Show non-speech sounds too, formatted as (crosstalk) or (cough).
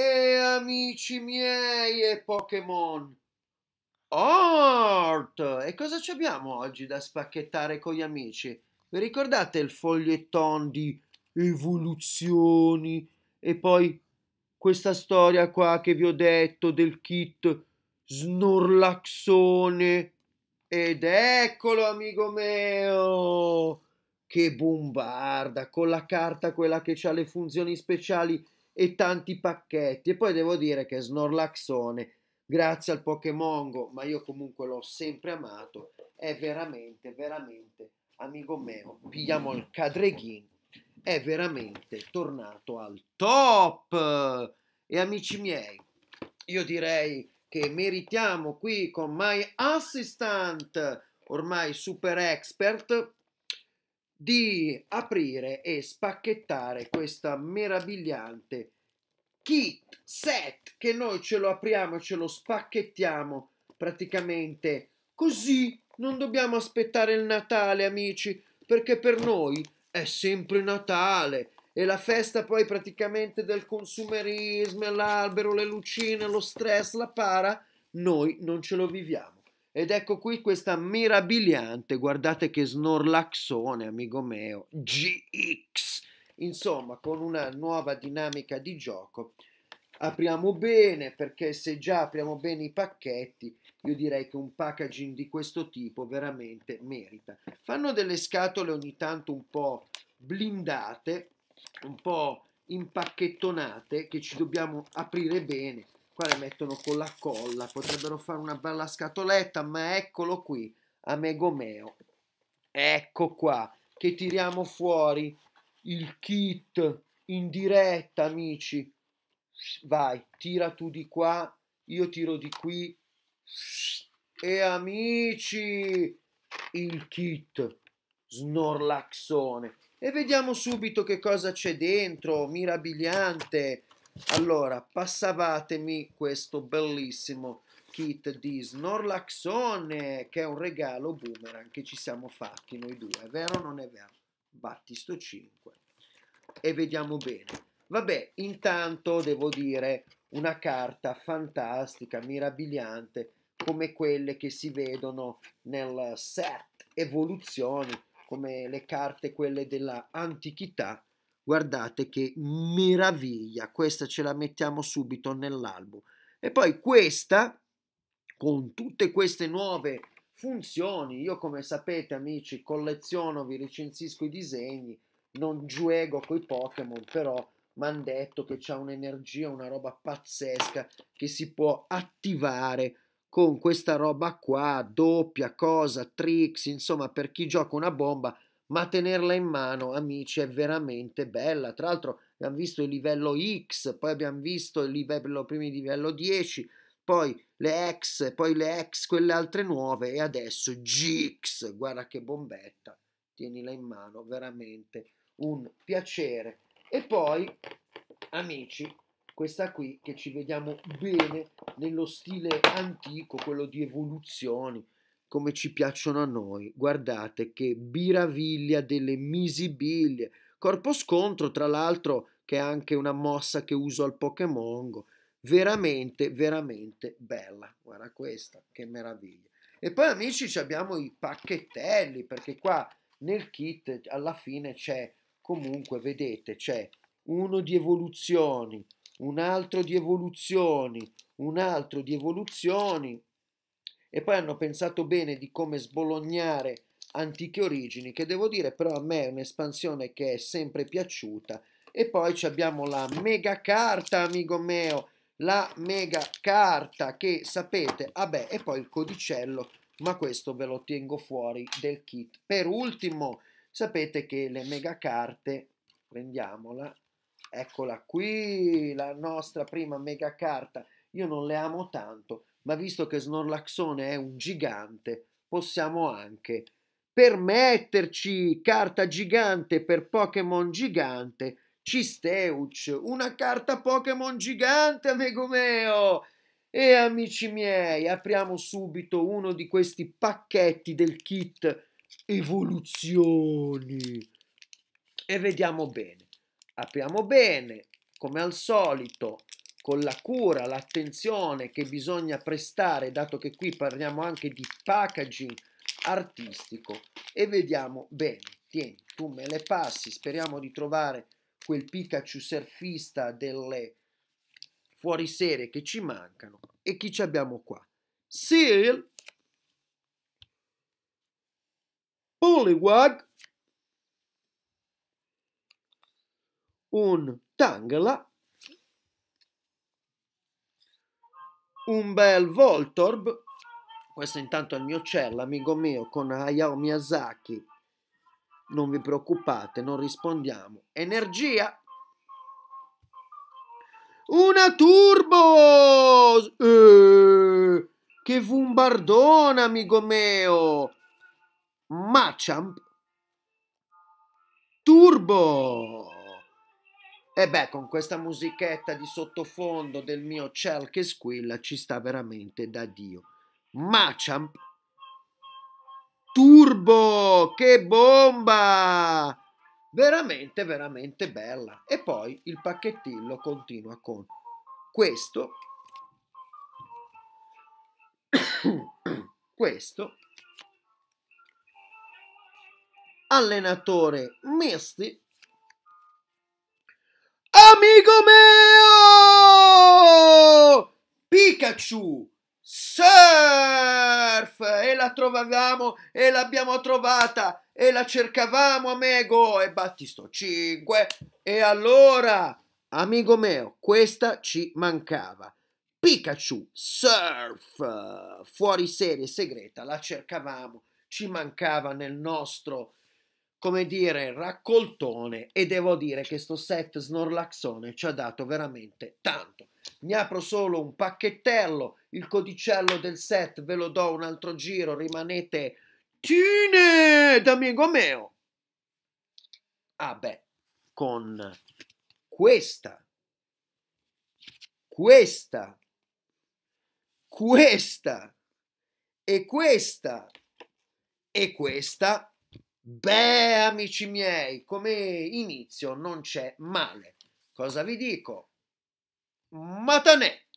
E amici miei e Pokémon! Art! E cosa ci abbiamo oggi da spacchettare con gli amici? Vi ricordate il foglietton di evoluzioni e poi questa storia qua che vi ho detto del kit snorlaxone? Ed eccolo, amico mio! Che bombarda con la carta quella che ha le funzioni speciali e tanti pacchetti. E poi devo dire che Snorlaxone, grazie al Pokémon Go, ma io comunque l'ho sempre amato, è veramente, veramente, amico mio, pigliamo il Cadreghin, è veramente tornato al top. E amici miei, io direi che meritiamo qui con My Assistant, ormai super expert, di aprire e spacchettare questa meravigliante kit, set, che noi ce lo apriamo e ce lo spacchettiamo praticamente così. Non dobbiamo aspettare il Natale, amici, perché per noi è sempre Natale. E la festa poi praticamente del consumerismo, l'albero, le lucine, lo stress, la para, noi non ce lo viviamo. Ed ecco qui questa mirabiliante, guardate che snorlaxone, amico mio, GX Insomma, con una nuova dinamica di gioco apriamo bene perché se già apriamo bene i pacchetti io direi che un packaging di questo tipo veramente merita fanno delle scatole ogni tanto un po' blindate un po' impacchettonate che ci dobbiamo aprire bene qua le mettono con la colla potrebbero fare una bella scatoletta ma eccolo qui a Megomeo ecco qua che tiriamo fuori il kit in diretta, amici. Vai, tira tu di qua, io tiro di qui. E amici, il kit snorlaxone. E vediamo subito che cosa c'è dentro, mirabigliante. Allora, passatemi questo bellissimo kit di Snorlaxone, che è un regalo boomerang che ci siamo fatti noi due, è vero o non è vero? batti 5 e vediamo bene. Vabbè, intanto devo dire una carta fantastica, mirabiliante come quelle che si vedono nel set evoluzioni, come le carte quelle dell'antichità. Guardate che meraviglia, questa ce la mettiamo subito nell'album. E poi questa, con tutte queste nuove funzioni. Io, come sapete, amici, colleziono, vi recensisco i disegni, non giuego coi Pokémon, però mi hanno detto che c'è un'energia, una roba pazzesca che si può attivare con questa roba qua, doppia cosa, tricks, insomma, per chi gioca una bomba, ma tenerla in mano, amici, è veramente bella. Tra l'altro abbiamo visto il livello X, poi abbiamo visto il livello primo livello 10, poi le ex, poi le ex, quelle altre nuove e adesso GX, guarda che bombetta, tienila in mano, veramente un piacere. E poi, amici, questa qui che ci vediamo bene nello stile antico, quello di evoluzioni, come ci piacciono a noi. Guardate che biraviglia delle misibiglie. Corpo scontro, tra l'altro, che è anche una mossa che uso al Pokémon veramente, veramente bella. Guarda questa, che meraviglia. E poi amici ci abbiamo i pacchettelli, perché qua nel kit alla fine c'è comunque, vedete, c'è uno di evoluzioni, un altro di evoluzioni, un altro di evoluzioni, e poi hanno pensato bene di come sbolognare antiche origini, che devo dire però a me è un'espansione che è sempre piaciuta. E poi abbiamo la mega carta, amico mio, la mega carta che sapete, vabbè, ah e poi il codicello, ma questo ve lo tengo fuori del kit. Per ultimo, sapete che le mega carte, prendiamola, eccola qui, la nostra prima mega carta. Io non le amo tanto, ma visto che Snorlaxone è un gigante, possiamo anche permetterci carta gigante per Pokémon gigante Cisteuc, una carta Pokémon gigante, Megomeo! E amici miei, apriamo subito uno di questi pacchetti del kit Evoluzioni e vediamo bene. Apriamo bene, come al solito, con la cura, l'attenzione che bisogna prestare, dato che qui parliamo anche di packaging artistico, e vediamo bene. Tieni, tu me le passi, speriamo di trovare quel Pikachu surfista delle fuoriserie che ci mancano. E chi ci abbiamo qua? Seal, Poliwag, un Tangela, un bel Voltorb, questo intanto è il mio cell, amico mio, con Hayao Miyazaki non vi preoccupate, non rispondiamo. Energia. Una turbo! Eh, che fumbardona, amico mio! Machamp. Turbo! E eh beh, con questa musichetta di sottofondo del mio Cell che squilla ci sta veramente da Dio. Machamp turbo, che bomba! Veramente, veramente bella. E poi il pacchettino continua con questo, (coughs) questo, allenatore Misty, amico mio! Pikachu! Surf! E la trovavamo e l'abbiamo trovata e la cercavamo, amigo! E batti 5. E allora, amico mio, questa ci mancava. Pikachu Surf! Fuori serie segreta, la cercavamo, ci mancava nel nostro come dire, raccoltone e devo dire che sto set snorlaxone ci ha dato veramente tanto. Mi apro solo un pacchettello, il codicello del set ve lo do un altro giro, rimanete tine d'amico mio. Ah beh, con questa, questa, questa e questa e questa Beh, amici miei, come inizio non c'è male. Cosa vi dico? Matanè!